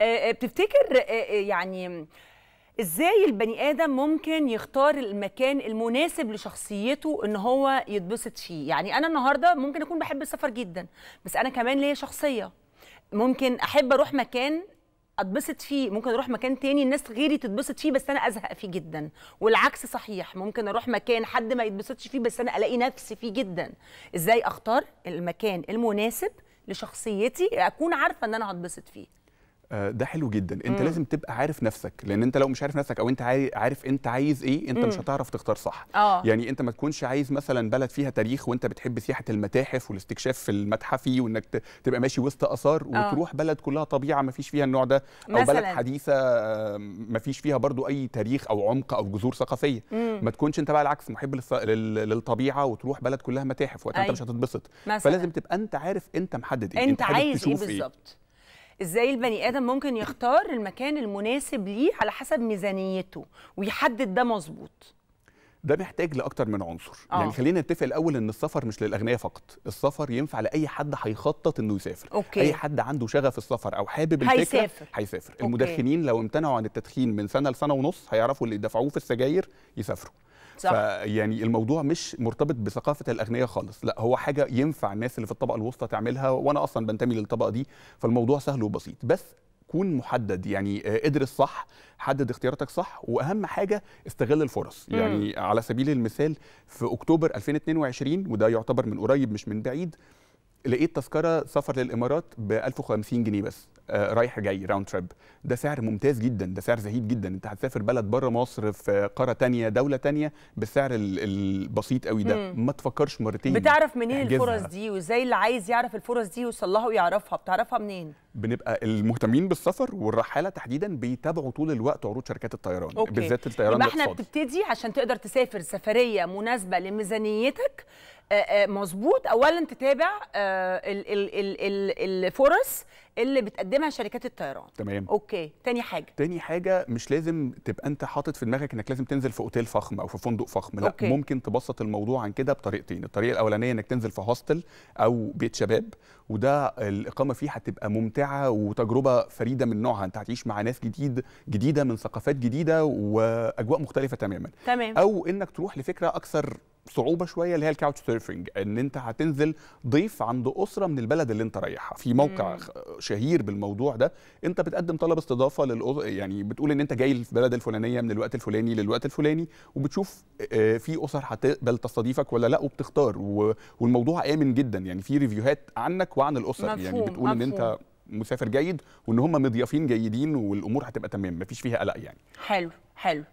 آه، آه، بتفتكر آه، يعني ازاي البني ادم ممكن يختار المكان المناسب لشخصيته ان هو يتبسط فيه يعني انا النهارده ممكن اكون بحب السفر جدا بس انا كمان ليا شخصيه ممكن احب اروح مكان اتبسط فيه ممكن اروح مكان تاني الناس غيري تتبسط فيه بس انا ازهق فيه جدا والعكس صحيح ممكن اروح مكان حد ما يتبسطش فيه بس انا الاقي نفسي فيه جدا ازاي اختار المكان المناسب لشخصيتي اكون عارفه ان انا هتبسط فيه آه، ده حلو جدا انت مم. لازم تبقى عارف نفسك لان انت لو مش عارف نفسك او انت عارف انت عايز ايه انت مم. مش هتعرف تختار صح أوه. يعني انت ما تكونش عايز مثلا بلد فيها تاريخ وانت بتحب سياحه المتاحف والاستكشاف في المتحفي وانك تبقى ماشي وسط اثار آه. وتروح أوه. بلد كلها طبيعه ما فيش فيها النوع ده او مثلاً. بلد حديثه ما فيش فيها برضو اي تاريخ او عمق او جذور ثقافيه مم. ما تكونش انت بقى العكس محب للطبيعه وتروح بلد كلها متاحف وقتها انت أيوة. مش هتتبسط فلازم تبقى انت عارف انت محدد ايه انت, انت عايز ايه, إيه. بالظبط إيه. ازاي البني ادم ممكن يختار المكان المناسب ليه على حسب ميزانيته ويحدد ده مظبوط ده محتاج لاكتر من عنصر أوه. يعني خلينا نتفق الاول ان السفر مش للاغنياء فقط السفر ينفع لاي حد هيخطط انه يسافر أوكي. اي حد عنده شغف السفر او حابب الفكره هيسافر, هيسافر. المدخنين لو امتنعوا عن التدخين من سنه لسنه ونص هيعرفوا اللي يدفعوه في السجاير يسافروا صح. فيعني الموضوع مش مرتبط بثقافه الاغنياء خالص لا هو حاجه ينفع الناس اللي في الطبقه الوسطى تعملها وانا اصلا بنتمي للطبقه دي فالموضوع سهل وبسيط بس كون محدد يعني ادرس صح حدد اختياراتك صح واهم حاجه استغل الفرص يعني على سبيل المثال في اكتوبر 2022 وده يعتبر من قريب مش من بعيد لقيت تذكره سفر للامارات ب 1050 جنيه بس آه، رايح جاي راوند تريب ده سعر ممتاز جدا ده سعر زهيد جدا انت هتسافر بلد بره مصر في قاره تانية دوله تانية بالسعر البسيط قوي ده مم. ما تفكرش مرتين بتعرف منين الفرص دي وازاي اللي عايز يعرف الفرص دي يوصل لها ويعرفها بتعرفها منين بنبقى المهتمين بالسفر والرحاله تحديدا بيتابعوا طول الوقت عروض شركات الطيران أوكي. بالذات الطيران يبقى احنا بتبتدي عشان تقدر تسافر سفريه مناسبه لميزانيتك آه، آه، مظبوط اولا تتابع آه، الفرص اللي بتقدمها شركات الطيران تمام اوكي تاني حاجه تاني حاجه مش لازم تبقى انت حاطط في دماغك انك لازم تنزل في اوتيل فخم او في فندق فخم لا أوكي. ممكن تبسط الموضوع عن كده بطريقتين الطريقه الاولانيه انك تنزل في هوستل او بيت شباب وده الاقامه فيه هتبقى ممتعه وتجربه فريده من نوعها انت هتعيش مع ناس جديد جديده من ثقافات جديده واجواء مختلفه تماما تمام او انك تروح لفكره اكثر صعوبه شويه اللي هي الكاوتش سيرفنج ان انت هتنزل ضيف عند اسره من البلد اللي انت رايحها في موقع مم. شهير بالموضوع ده انت بتقدم طلب استضافه للأز... يعني بتقول ان انت جاي البلد الفلانيه من الوقت الفلاني للوقت الفلاني وبتشوف في اسر هتقبل تستضيفك ولا لا وبتختار و... والموضوع امن جدا يعني في ريفيوهات عنك وعن الاسر يعني مفهوم. يعني بتقول مفهوم. ان انت مسافر جيد وان هم مضيافين جيدين والامور هتبقى تمام مفيش فيها قلق يعني حلو حلو